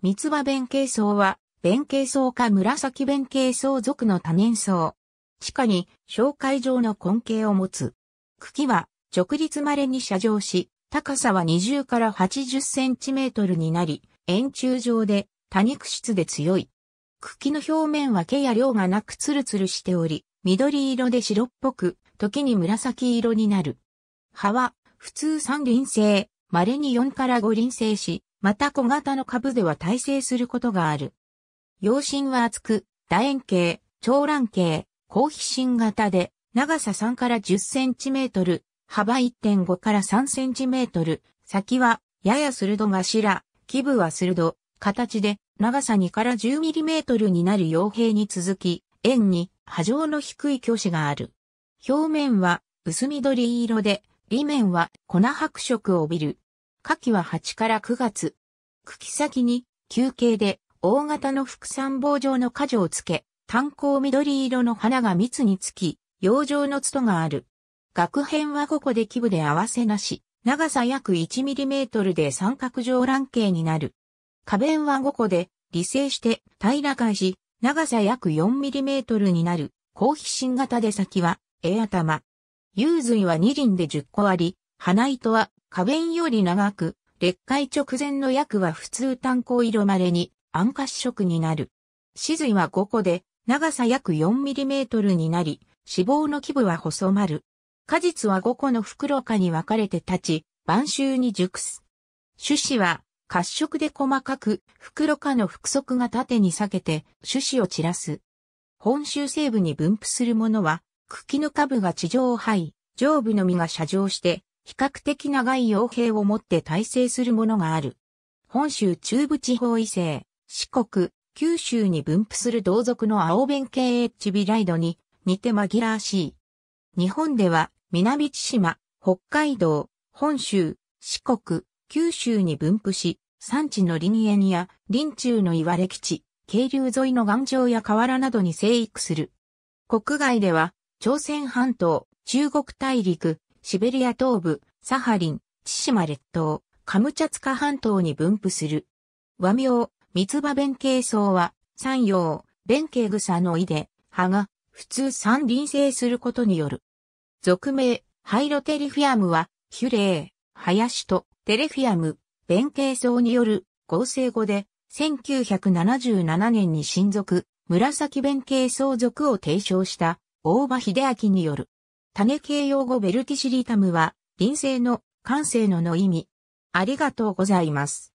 三つ葉弁慶草は、弁慶草か紫弁慶草属の多年草。地下に紹介状の根茎を持つ。茎は直立稀に射状し、高さは20から80センチメートルになり、円柱状で多肉質で強い。茎の表面は毛や量がなくツルツルしており、緑色で白っぽく、時に紫色になる。葉は普通三輪性、稀に4から5輪性し、また小型の株では耐性することがある。葉心は厚く、楕円形、長卵形、高皮心型で、長さ3から10センチメートル、幅1.5から3センチメートル、先はやや鋭頭、基部は鋭、形で長さ2から10ミリメートルになる傭兵に続き、円に波状の低い巨子がある。表面は薄緑色で、裏面は粉白色を帯びる。夏季は8から9月。茎先に、休憩で、大型の副産棒状の果樹をつけ、炭鉱緑色の花が蜜につき、洋生のツがある。額編は5個で基部で合わせなし、長さ約1トルで三角状卵形になる。花弁は5個で、理性して平ら返し、長さ約4トルになる、高皮新型で先は、A 頭。幽髄は2輪で10個あり、花糸は花弁より長く、劣化直前の薬は普通炭鉱色稀に暗褐色になる。死髄は5個で、長さ約4トルになり、脂肪の基部は細まる。果実は5個の袋下に分かれて立ち、晩秋に熟す。種子は褐色で細かく、袋下の腹側が縦に裂けて、種子を散らす。本州西部に分布するものは、茎の下部が地上を這い、上部の実が射状して、比較的長い傭兵をもって体制するものがある。本州中部地方異性、四国、九州に分布する同族の青弁系エッチビライドに似て紛らわしい。日本では南千島、北海道、本州、四国、九州に分布し、山地の林園や林中の岩歴地、渓流沿いの岩上や河原などに生育する。国外では、朝鮮半島、中国大陸、シベリア東部、サハリン、千島列島、カムチャツカ半島に分布する。和名、三つ葉弁慶草は、山陽、弁慶草の井で、葉が、普通三輪生することによる。俗名、ハイロテリフィアムは、ヒュレー、林とテレフィアム、弁慶草による合成語で、1977年に新属、紫弁慶草属を提唱した、大場秀明による。種形容語ベルティシリタムは、臨性の、感性のの意味。ありがとうございます。